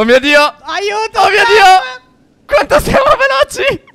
Oh mio Dio! Aiuto! Oh mio Dio! Quanto siamo veloci!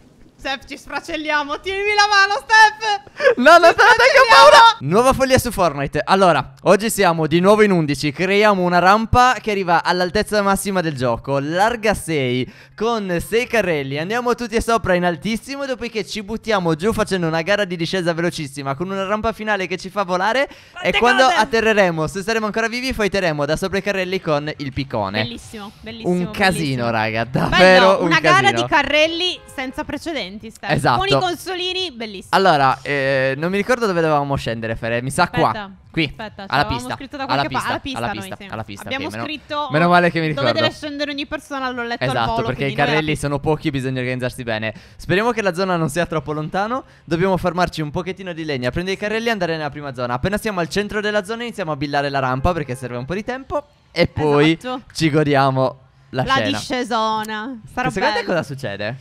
Steph, ci sfracelliamo. Tienimi la mano, Steph. No, no, no, che ho paura. Nuova follia su Fortnite. Allora, oggi siamo di nuovo in 11. Creiamo una rampa che arriva all'altezza massima del gioco. Larga 6, con 6 carrelli. Andiamo tutti sopra in altissimo. Dopodiché ci buttiamo giù facendo una gara di discesa velocissima. Con una rampa finale che ci fa volare. Quante e cose? quando atterreremo, se saremo ancora vivi, fighteremo da sopra i carrelli con il piccone. Bellissimo, bellissimo. Un bellissimo. casino, raga. Davvero Bello, un una casino. gara di carrelli senza precedenti dentista. Esatto. Con i esatto. consolini, bellissimo. Allora, eh, non mi ricordo dove dovevamo scendere, Fere. Mi sa aspetta, qua. Qui. Aspetta, alla pista. Abbiamo Scritto da alla pista, alla pista. Alla sì. alla pista. Abbiamo okay, scritto. Meno, meno, male che mi ricordo. Dove deve scendere ogni persona, l'ho letto esatto, volo, perché i carrelli sono pochi, bisogna organizzarsi bene. Speriamo che la zona non sia troppo lontano. Dobbiamo fermarci un pochettino di legna, prendere i carrelli e andare nella prima zona. Appena siamo al centro della zona, iniziamo a billare la rampa perché serve un po' di tempo. E poi esatto. ci godiamo la, la discesona. Sarà Secondo bello. te cosa succede?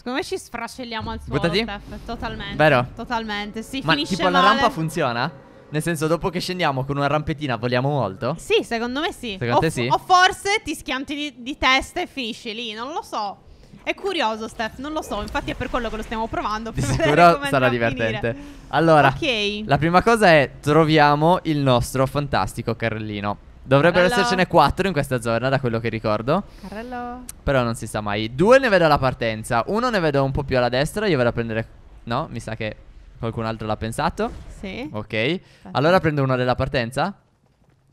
Secondo me ci sfracelliamo al suolo, Buttati? Steph. Totalmente. Vero? Totalmente. Sì, Ma finisce tipo male. la rampa funziona? Nel senso, dopo che scendiamo con una rampettina, voliamo molto? Sì, secondo me sì. Secondo o, te sì? O forse ti schianti di, di testa e finisci lì, non lo so. È curioso, Steph, non lo so. Infatti, è per quello che lo stiamo provando. Di sicuro sarà divertente. Allora, okay. la prima cosa è troviamo il nostro fantastico carrellino. Dovrebbero Carrello. essercene quattro in questa zona, da quello che ricordo. Carrello. Però non si sa mai. Due ne vedo alla partenza. Uno ne vedo un po' più alla destra. Io vado a prendere. No, mi sa che qualcun altro l'ha pensato. Sì. Ok. Allora prendo uno della partenza.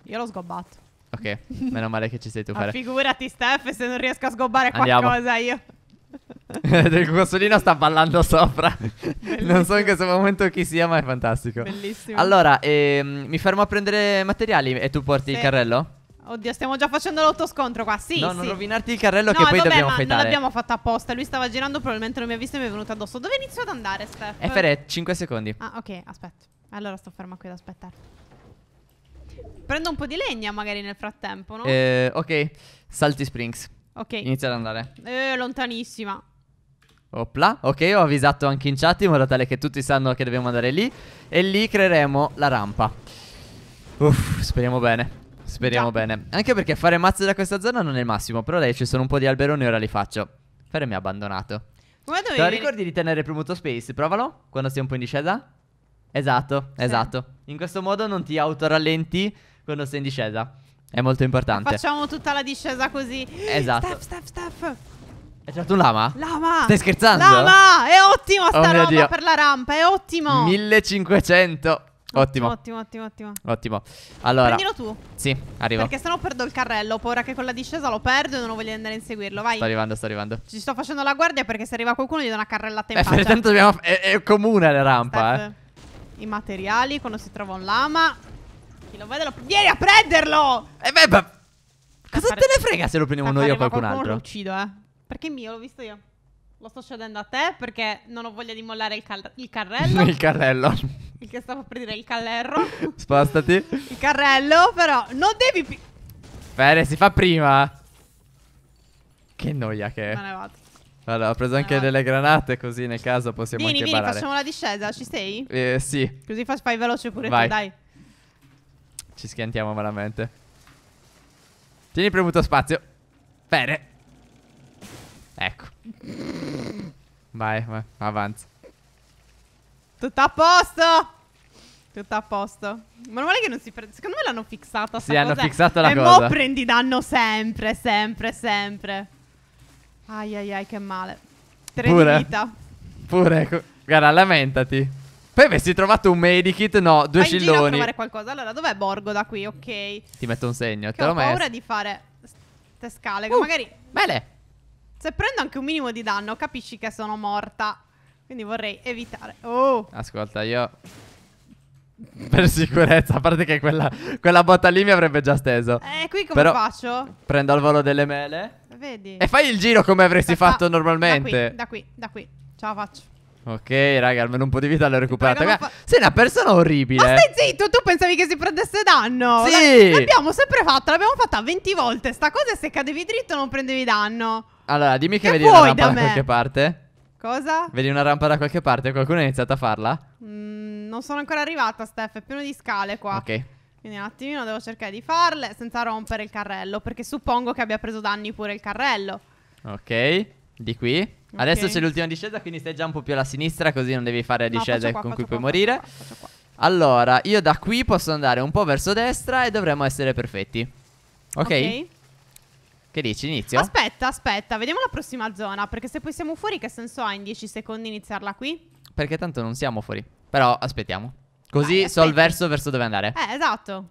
Io l'ho sgobbato. Ok, meno male che ci sei tu. Fare. Ah, figurati, Steph, se non riesco a sgobbare Andiamo. qualcosa io. Del coccolino sta ballando sopra. Bellissimo. Non so in questo momento chi sia, ma è fantastico. Bellissimo. Allora, ehm, mi fermo a prendere materiali e tu porti sì. il carrello? Oddio, stiamo già facendo l'autoscontro qua. Sì, no, sì. non rovinarti il carrello no, che poi vabbè, dobbiamo fare. Non l'abbiamo fatto apposta. Lui stava girando, probabilmente non mi ha visto e mi è venuto addosso. Dove inizio ad andare, Steph? Eh, FR, 5 secondi. Ah, ok, aspetto. Allora sto fermo qui ad aspettare. Prendo un po' di legna magari nel frattempo, no? Eh, ok, salti Springs. Ok. Inizia ad andare. Eh, lontanissima. Opla, ok, ho avvisato anche in chat in modo tale che tutti sanno che dobbiamo andare lì E lì creeremo la rampa Uff, speriamo bene Speriamo Già. bene Anche perché fare mazze da questa zona non è il massimo Però dai, ci sono un po' di alberoni, e ora li faccio Fere mi ha abbandonato Ma dove... Te lo ricordi di tenere premuto space? Provalo, quando sei un po' in discesa Esatto, sì. esatto In questo modo non ti autorallenti quando sei in discesa è molto importante. Facciamo tutta la discesa così. Esatto. Step, step, step. È trovato un lama? Lama! Stai scherzando? Lama! È ottimo oh sta oh roba Dio. per la rampa, è ottimo! 1500. Ottimo. Ottimo, ottimo, ottimo. Ottimo. Allora. Prendilo tu. Sì, arrivo. Perché sennò perdo il carrello. Ho paura che con la discesa lo perdo e non voglio andare a inseguirlo. Vai. Sto arrivando, sto arrivando. Ci sto facendo la guardia perché se arriva qualcuno gli do una carrellata in eh, faccia. tanto dobbiamo. È, è comune la rampa, Steph. eh. I materiali quando si trova un lama. Chi lo vede lo... Vieni a prenderlo! E eh, beh, beh Cosa te ne frega se lo prendiamo noi o qualcun altro? lo uccido, eh. Perché è mio, l'ho visto io. Lo sto cedendo a te perché non ho voglia di mollare il, cal il carrello. il carrello. Il che stavo per dire, il callerro. Spostati. il carrello, però non devi più... Bene, si fa prima. Che noia che è. Me ne vado. Allora, ho preso anche vado. delle granate così nel caso possiamo vieni, anche vieni, barare. Vieni, facciamo la discesa, ci sei? Eh, sì. Così fai veloce pure Vai. tu, dai. Ci schiantiamo malamente Tieni premuto spazio. Bene. Ecco. Vai, vai, avanza. Tutto a posto. Tutto a posto. Ma non vuole che non si prende. Secondo me l'hanno fissata. Sì, hanno fissato la e eh, cosa. E mo prendi danno sempre, sempre, sempre. Ai ai ai, che male. Tre Pure. di vita. Pure. Ecco. Guarda, lamentati. Poi avessi trovato un medikit, no, due Vai ah, scilloni. Vai trovare qualcosa. Allora, dov'è Borgo da qui? Ok. Ti metto un segno, che te Ho paura messo. di fare queste scale, che uh, magari... Bene. Se prendo anche un minimo di danno, capisci che sono morta. Quindi vorrei evitare. Oh. Ascolta, io... Per sicurezza, a parte che quella, quella botta lì mi avrebbe già steso. Eh, qui come Però faccio? Prendo al volo delle mele. Vedi? E fai il giro come avresti Aspetta, fatto normalmente. Da qui, da qui, da qui. Ce la faccio. Ok, raga, almeno un po' di vita l'ho recuperata. fa... Sei una persona orribile. Ma stai zitto, tu pensavi che si prendesse danno? Sì. L'abbiamo sempre fatto, l'abbiamo fatta 20 volte. Sta cosa e se cadevi dritto non prendevi danno. Allora, dimmi che, che vedi una rampa da, da qualche parte. Cosa? Vedi una rampa da qualche parte? Qualcuno ha iniziato a farla? Mm, non sono ancora arrivata, Steph, è pieno di scale qua. Ok. Quindi un attimino devo cercare di farle senza rompere il carrello, perché suppongo che abbia preso danni pure il carrello. Ok, di qui. Adesso c'è l'ultima discesa, quindi stai già un po' più alla sinistra, così non devi fare no, discese con cui puoi morire. Faccio qua, qua. Allora, io da qui posso andare un po' verso destra e dovremmo essere perfetti. Ok? okay. Che dici? Inizio? Aspetta, aspetta, vediamo la prossima zona, perché se poi siamo fuori che senso ha in 10 secondi iniziarla qui? Perché tanto non siamo fuori, però aspettiamo. Così Vai, so il verso verso dove andare. Eh, esatto.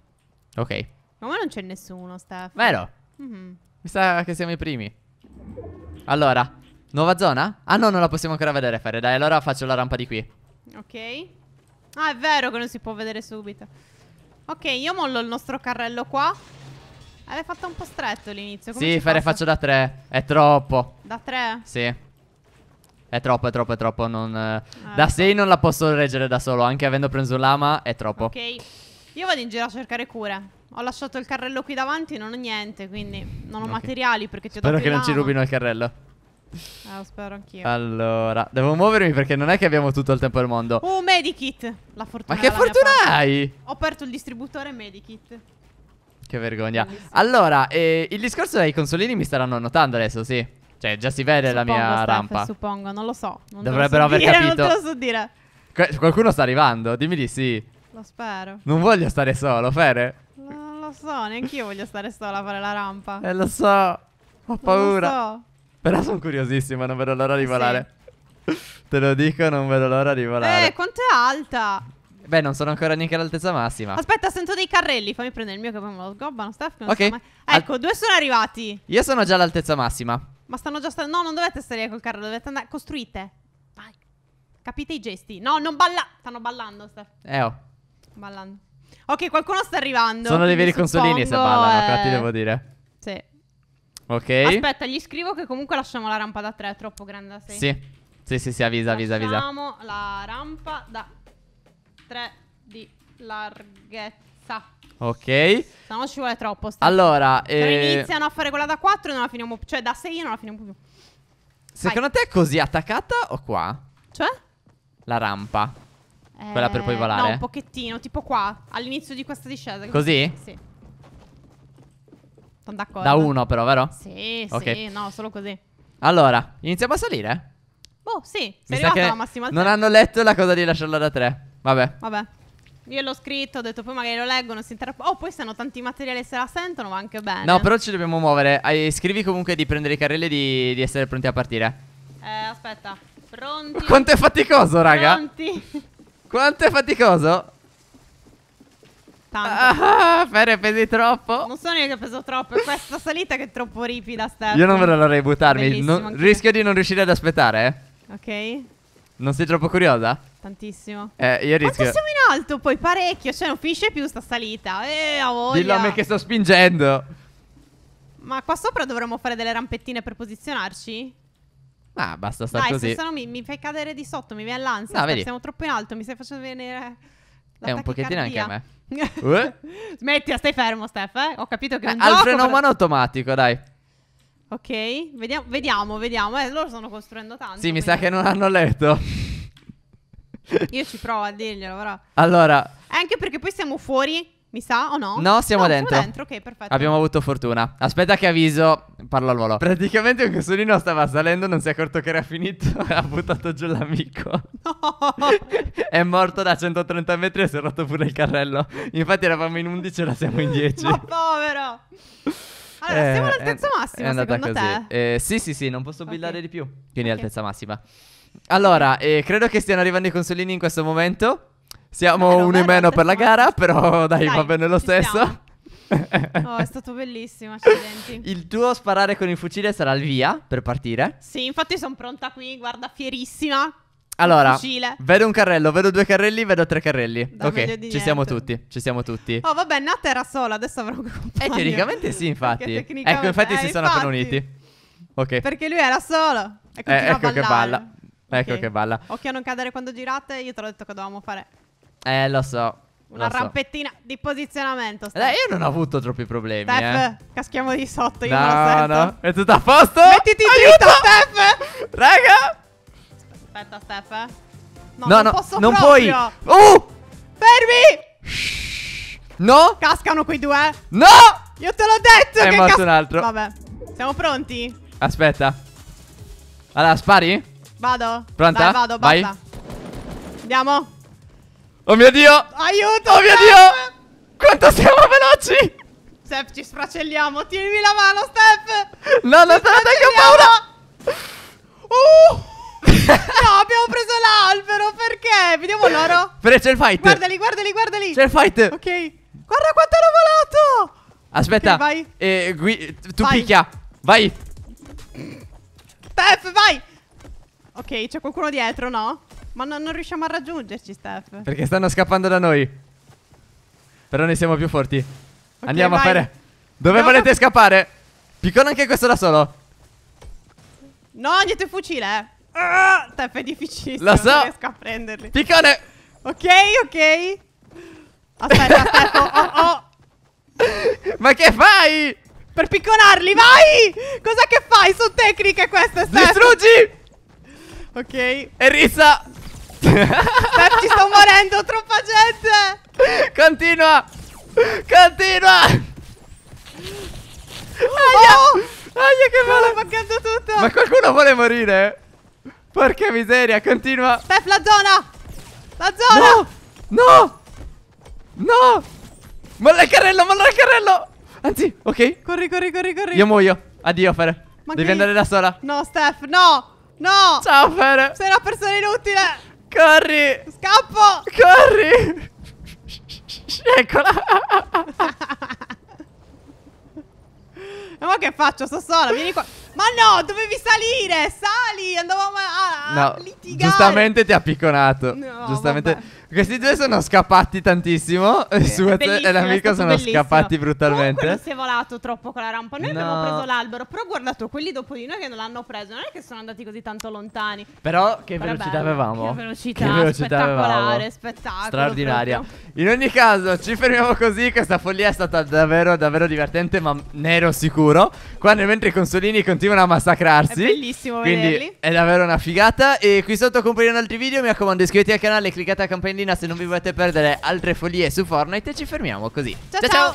Ok. Ma ora non c'è nessuno, Steph. Vero? Mm -hmm. Mi sa che siamo i primi. Allora, Nuova zona? Ah no, non la possiamo ancora vedere, Ferre. Dai, allora faccio la rampa di qui. Ok. Ah, è vero che non si può vedere subito. Ok, io mollo il nostro carrello qua. L'hai fatto un po' stretto all'inizio. Sì, Ferre, faccio da tre. È troppo. Da tre? Sì. È troppo, è troppo, è troppo. Non, eh, ah, da sei non la posso reggere da solo. Anche avendo preso un lama, è troppo. Ok. Io vado in giro a cercare cure. Ho lasciato il carrello qui davanti, non ho niente, quindi non ho okay. materiali perché ti ho Spero dato Spero che non lama. ci rubino il carrello. Ah, lo spero anch'io. Allora, devo muovermi perché non è che abbiamo tutto il tempo al mondo. Oh, Medikit! La fortuna. Ma che fortuna hai? Ho aperto il distributore Medikit. Che vergogna. Bellissimo. Allora, eh, il discorso è che i consolini mi staranno notando adesso, sì. Cioè, già si vede suppongo, la mia Steph, rampa. Suppongo, non lo so. Non Dovrebbero lo so aver dire, capito. Non te lo so dire. Qu qualcuno sta arrivando, dimmi di sì. Lo spero. Non voglio stare solo, Fere. Non lo so, neanche io voglio stare solo a fare la rampa. Eh, lo so. Ho paura. Non lo so. Però sono curiosissima, non vedo l'ora di eh, volare. Sì. Te lo dico, non vedo l'ora di volare. Eh, quanto è alta? Beh, non sono ancora neanche all'altezza massima. Aspetta, sento dei carrelli. Fammi prendere il mio che poi me lo sgobbano. Steph, ok. Ecco, Al due sono arrivati. Io sono già all'altezza massima. Ma stanno già sta No, non dovete stare lì col carro, dovete andare. Costruite. Vai. Capite i gesti? No, non balla. Stanno ballando, Steph. Eh, oh. Ballando. Ok, qualcuno sta arrivando. Sono dei veri consolini se ballano, eh... però ti eh. devo dire. Ok. Aspetta, gli scrivo che comunque lasciamo la rampa da tre, è troppo grande da sé. Sì. Sì, sì, sì, avvisa, avvisa, avvisa. Lasciamo la rampa da tre di larghezza. Ok. Se no ci vuole troppo. Sta. Allora, eh... iniziano a fare quella da 4 e non la finiamo più. Cioè, da 6 e non la finiamo più. Secondo Vai. te è così attaccata o qua? Cioè? La rampa. Eh... Quella per poi eh, volare. No, un pochettino, tipo qua, all'inizio di questa discesa. Così? Sì. Sono d'accordo. Da uno però, vero? Sì, okay. sì, no, solo così. Allora, iniziamo a salire? Boh, sì, sei Mi alla massima Non hanno letto la cosa di lasciarla da tre. Vabbè. Vabbè. Io l'ho scritto, ho detto poi magari lo leggono, si interrompono. Oh, poi se hanno tanti materiali se la sentono va anche bene. No, però ci dobbiamo muovere. scrivi comunque di prendere i carrelli e di, di essere pronti a partire. Eh, aspetta. Pronti? Quanto è faticoso, raga? Pronti? Quanto è faticoso? tanto. Ah, ah Ferre, pesi troppo. Non sono io che peso troppo, è questa salita che è troppo ripida, Steph. Io non vorrei buttarmi. Non, rischio di non riuscire ad aspettare. Eh. Ok. Non sei troppo curiosa? Tantissimo. Eh, io rischio. Quanto siamo in alto poi? Parecchio, cioè non finisce più sta salita. Eh, a voglia. Dillo a me che sto spingendo. Ma qua sopra dovremmo fare delle rampettine per posizionarci? Ah, basta stare Dai, così. Dai, se no mi, mi, fai cadere di sotto, mi viene l'ansia. No, vedi. Siamo troppo in alto, mi stai facendo venire... È un pochettino anche a me eh? Smettila, stai fermo, Steph. Eh? Ho capito che è un eh, Al freno però... mano automatico, dai. Ok, vediamo, vediamo, vediamo. Eh, loro stanno costruendo tanto. Sì, quindi... mi sa che non hanno letto. Io ci provo a dirglielo, però. Allora. Eh, anche perché poi siamo fuori mi sa o no? No, siamo no, dentro. Siamo dentro, ok, perfetto. Abbiamo avuto fortuna. Aspetta che avviso, parlo al volo. Praticamente un casolino stava salendo, non si è accorto che era finito ha buttato giù l'amico. No! è morto da 130 metri e si è rotto pure il carrello. Infatti eravamo in 11 e ora siamo in 10. Ma povero! Allora, eh, siamo all'altezza è, massima, è secondo così. te? Eh, sì, sì, sì, non posso okay. di più. Quindi okay. altezza massima. Allora, eh, credo che stiano arrivando i consolini in questo momento. Siamo vero, uno in meno per la gara, però dai, dai va bene lo stesso. oh, è stato bellissimo, accidenti. Il tuo sparare con il fucile sarà il via per partire? Sì, infatti sono pronta qui, guarda, fierissima. Allora, vedo un carrello, vedo due carrelli, vedo tre carrelli. Da ok, ci niente. siamo tutti, ci siamo tutti. Oh, vabbè, Nat era sola, adesso avrò un compagno. Eh, teoricamente sì, infatti. Ecco, tecnicamente... Ecco, infatti eh, si infatti. sono appena uniti. Ok. Perché lui era solo. E eh, ecco che balla. Ecco okay. Ecco che balla. Occhio a non cadere quando girate, io te l'ho detto che dovevamo fare. Eh, lo so. Una so. rampettina di posizionamento. Steph. Eh, io non ho avuto troppi problemi. Steph, eh. caschiamo di sotto. Io no, non lo sento. No, è tutto a posto. Mettiti dritto, Steph. Raga. Aspetta, Steph. No, no, non no, posso non puoi. Oh! Fermi! No! Cascano quei due. No! Io te l'ho detto è che morto un altro. Vabbè. Siamo pronti? Aspetta. Allora, spari? Vado. Pronta? Dai, vado, basta. Vai. Andiamo. Oh mio Dio! Aiuto! Oh mio Steph! Dio! Quanto siamo veloci! Steph, ci sfracelliamo! Tienimi la mano, Steph! No, non te che ho paura! Uh! no, abbiamo preso l'albero, perché? Vediamo l'oro! Perché c'è il fight! Guardali, guardali, guardali! C'è il fight! Ok! Guarda quanto hanno volato! Aspetta, okay, vai. Eh, qui, tu vai. picchia, vai! Steph, vai! Ok, c'è qualcuno dietro, no? Ma no, non riusciamo a raggiungerci, Steph. Perché stanno scappando da noi. Però noi siamo più forti. Okay, Andiamo vai. a fare. Dove no, volete no. scappare? Piccolo anche questo da solo. No, niente il fucile. Eh. Ah, Steph è difficilissimo. Lo so. Non riesco a prenderli. Piccone. Ok, ok. Aspetta, aspetta. Oh, oh, oh. Ma che fai? Per picconarli, vai! Cosa che fai? Sono tecniche queste, Steph. Distruggi! Ok. E rizza! Ci sto morendo, troppa gente Continua Continua Aia oh! Aia che male Sto tutto Ma qualcuno vuole morire? Porca miseria, continua Steph, la zona La zona No No No Molla il carrello, molla il carrello Anzi, ok Corri, corri, corri, corri Io muoio Addio, Fer Ma Devi andare da sola No, Steph, no No Ciao, Fer Sei una persona inutile Corri! Scappo! Corri! Eccola! Ma che faccio? Sto sola, vieni qua. Ma no, dovevi salire! Sali! Andavamo a, a no, litigare. Giustamente ti ha picconato. No, giustamente. Vabbè. Questi due sono scappati tantissimo. Eh, Suat e l'amico sono bellissimo. scappati brutalmente. Comunque non si è volato troppo con la rampa. Noi no. abbiamo preso l'albero, però ho guardato quelli dopo di noi che non l'hanno preso. Non è che sono andati così tanto lontani. Però che però velocità bello. avevamo. Che velocità, che velocità spettacolare, avevamo. spettacolo. Straordinaria. Proprio. In ogni caso, ci fermiamo così. Questa follia è stata davvero, davvero divertente, ma nero ero sicuro. Quando mentre i consolini continuano a massacrarsi. È bellissimo quindi vederli. È davvero una figata. E qui sotto compaiono altri video. Mi raccomando, iscrivetevi al canale, cliccate la campanella tendina se non vi volete perdere altre follie su Fortnite e ci fermiamo così. ciao. ciao. ciao.